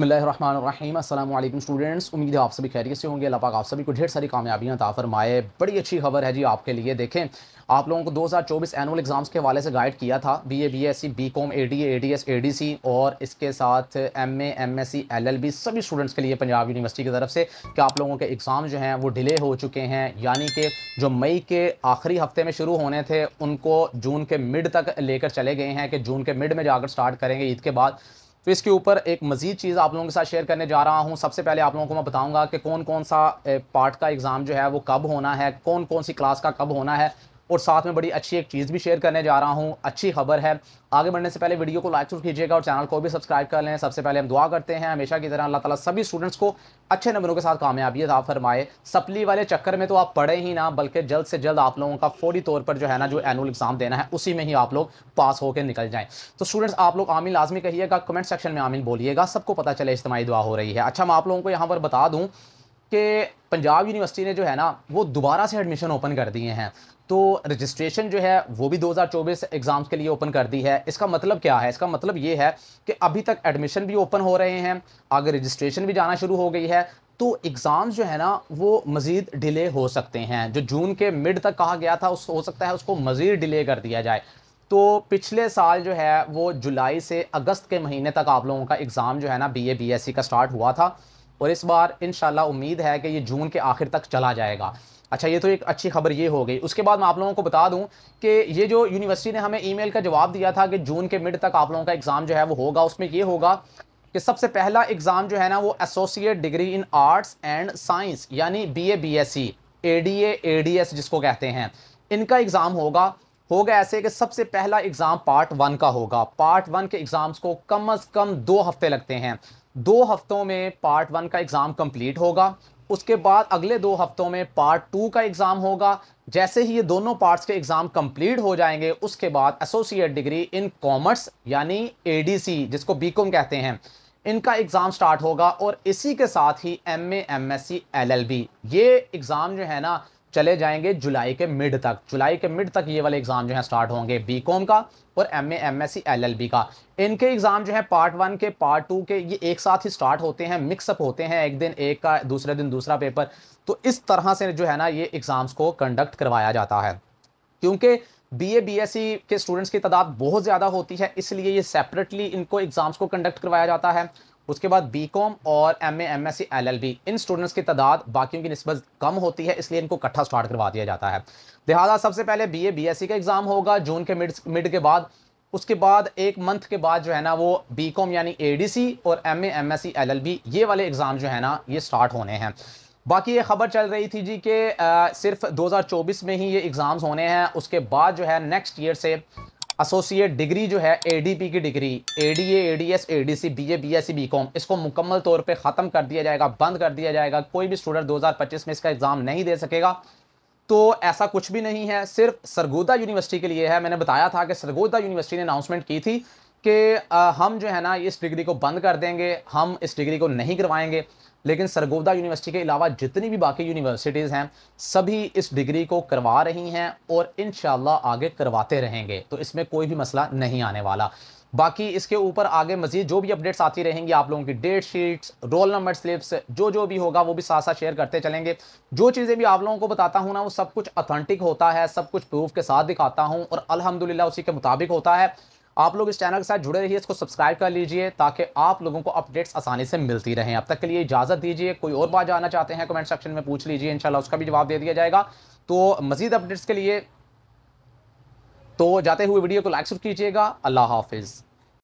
बसमीम अल्लाम स्टूडेंट्स उम्मीद है आप सभी खैरियत से होंगे अल्लाह पाक आप सभी को ढेर सारी कामयाबियां माए बड़ी अच्छी खबर है जी आपके लिए देखें आप लोगों को 2024 एनुअल एग्ज़ाम्स के हवाले से गाइड किया था B A B S C B com A D A D S A D C और इसके साथ M A M S C L L B सभी स्टूडेंट्स के लिए पंजाब यूनिवर्सिटी की तरफ से कि आप लोगों के एग्ज़ाम जो हैं वो डिले हो चुके हैं यानी कि जो मई के आखिरी हफ्ते में शुरू होने थे उनको जून के मिड तक लेकर चले गए हैं कि जून के मिड में जाकर स्टार्ट करेंगे ईद के बाद तो इसके ऊपर एक मजीद चीज़ आप लोगों के साथ शेयर करने जा रहा हूँ सबसे पहले आप लोगों को मैं बताऊँगा कि कौन कौन सा पार्ट का एग्ज़ाम जो है वो कब होना है कौन कौन सी क्लास का कब होना है और साथ में बड़ी अच्छी एक चीज़ भी शेयर करने जा रहा हूँ अच्छी खबर है आगे बढ़ने से पहले वीडियो को लाइक जरूर कीजिएगा और चैनल को भी सब्सक्राइब कर लें सबसे पहले हम दुआ करते हैं हमेशा की तरह अल्लाह ताला सभी स्टूडेंट्स को अच्छे नंबरों के साथ कामयाबी अदा फरमाए सप्ली वाले चक्कर में तो आप पढ़े ही ना बल्कि जल्द से जल्द आप लोगों का फौरी तौर पर जो है ना जो एनुअल एग्जाम देना है उसी में ही आप लोग पास होकर निकल जाएँ तो स्टूडेंट्स आप लोग आमिल लाजमी कहिएगा कमेंट सेक्शन में आमिल बोलिएगा सबको पता चले इज्तमी दुआ हो रही है अच्छा मैं आप लोगों को यहाँ पर बता दूँ कि पंजाब यूनिवर्सिटी ने जो है ना वो दोबारा से एडमिशन ओपन कर दिए हैं तो रजिस्ट्रेशन जो है वो भी 2024 एग्ज़ाम्स के लिए ओपन कर दी है इसका मतलब क्या है इसका मतलब ये है कि अभी तक एडमिशन भी ओपन हो रहे हैं आगे रजिस्ट्रेशन भी जाना शुरू हो गई है तो एग्ज़ाम्स जो है ना वो मज़ीद डिले हो सकते हैं जो जून के मिड तक कहा गया था उस हो सकता है उसको मज़ीद डिले कर दिया जाए तो पिछले साल जो है वो जुलाई से अगस्त के महीने तक आप लोगों का एग्ज़ाम जो है ना B A B S C का स्टार्ट हुआ था और इस बार इन उम्मीद है कि ये जून के आखिर तक चला जाएगा अच्छा ये तो एक अच्छी खबर ये हो गई उसके बाद मैं आप लोगों को बता दूं कि ये जो यूनिवर्सिटी ने हमें ईमेल का जवाब दिया था कि जून के मिड तक आप लोगों का एग्ज़ाम जो है वो होगा उसमें ये होगा कि सबसे पहला एग्ज़ाम जो है ना वो associate degree in arts and science यानी B A B S C A D A D S जिसको कहते हैं इनका एग्ज़ाम होगा होगा ऐसे कि सबसे पहला एग्ज़ाम पार्ट वन का होगा पार्ट वन के एग्ज़ाम्स को कम अज़ कम दो हफ्ते लगते हैं दो हफ्तों में पार्ट वन का एग्ज़ाम कंप्लीट होगा उसके बाद अगले दो हफ्तों में पार्ट टू का एग्ज़ाम होगा जैसे ही ये दोनों पार्ट्स के एग्ज़ाम कंप्लीट हो जाएंगे उसके बाद एसोसिएट डिग्री इन कॉमर्स यानी एडीसी जिसको बीकॉम कहते हैं इनका एग्ज़ाम स्टार्ट होगा और इसी के साथ ही M M S C L L B ये एग्ज़ाम जो है ना चले जाएंगे जुलाई के मिड तक जुलाई के मिड तक ये वाले एग्ज़ाम जो है स्टार्ट होंगे बी कॉम का और एम एमएससी एलएलबी का इनके एग्ज़ाम जो है पार्ट वन के पार्ट टू के ये एक साथ ही स्टार्ट होते हैं मिक्सअप होते हैं एक दिन एक का दूसरे दिन दूसरा पेपर तो इस तरह से जो है ना ये एग्ज़ाम्स को कंडक्ट करवाया जाता है क्योंकि B A B S C के स्टूडेंट्स की तादाद बहुत ज़्यादा होती है इसलिए ये सेपरेटली इनको एग्ज़ाम्स को कंडक्ट करवाया जाता है उसके बाद बी कॉम और M A M S C L L B इन स्टूडेंट्स की तादाद बाकियों की नस्बत कम होती है इसलिए इनको इकट्ठा स्टार्ट करवा दिया जाता है लिहाजा सबसे पहले B A B S C का एग्ज़ाम होगा जून के मिड मिड के बाद उसके बाद एक मंथ के बाद जो है ना वो बी कॉम यानी ए डी सी और M A M S C L L B ये वाले एग्ज़ाम जो है ना ये स्टार्ट होने हैं बाकी ये खबर चल रही थी जी कि सिर्फ दो हज़ार चौबीस में ही ये एग्ज़ाम्स होने हैं उसके बाद जो है नेक्स्ट ईयर से एसोसिएट डिग्री जो है एडीपी की degree ADA ADS ADC BA BSc BCom इसको मुकम्मल तौर पे ख़त्म कर दिया जाएगा बंद कर दिया जाएगा कोई भी स्टूडेंट 2025 में इसका एग्ज़ाम नहीं दे सकेगा तो ऐसा कुछ भी नहीं है सिर्फ सरगोदा यूनिवर्सिटी के लिए है मैंने बताया था कि सरगोदा यूनिवर्सिटी ने अनाउंसमेंट की थी कि हम जो है ना इस डिग्री को बंद कर देंगे हम इस डिग्री को नहीं करवाएंगे लेकिन सरगोदा यूनिवर्सिटी के अलावा जितनी भी बाकी यूनिवर्सिटीज़ हैं सभी इस डिग्री को करवा रही हैं और इन आगे करवाते रहेंगे तो इसमें कोई भी मसला नहीं आने वाला बाकी इसके ऊपर आगे मजीद जो भी अपडेट्स आती रहेंगी आप लोगों की date sheets roll number slips जो जो भी होगा वो भी साथ साथ शेयर करते चलेंगे जो चीज़ें भी आप लोगों को बताता हूँ ना वो सब कुछ अथेंटिक होता है सब कुछ प्रूफ के साथ दिखाता हूँ और अलहमदिल्ला उसी के मुताबिक होता है आप लोग इस चैनल के साथ जुड़े रहिए इसको सब्सक्राइब कर लीजिए ताकि आप लोगों को अपडेट्स आसानी से मिलती रहें अब तक के लिए इजाज़त दीजिए कोई और बात जानना चाहते हैं कमेंट सेक्शन में पूछ लीजिए इंशाल्लाह उसका भी जवाब दे दिया जाएगा तो मजीद अपडेट्स के लिए तो जाते हुए वीडियो को लाइक सब कीजिएगा अल्लाह हाफिज़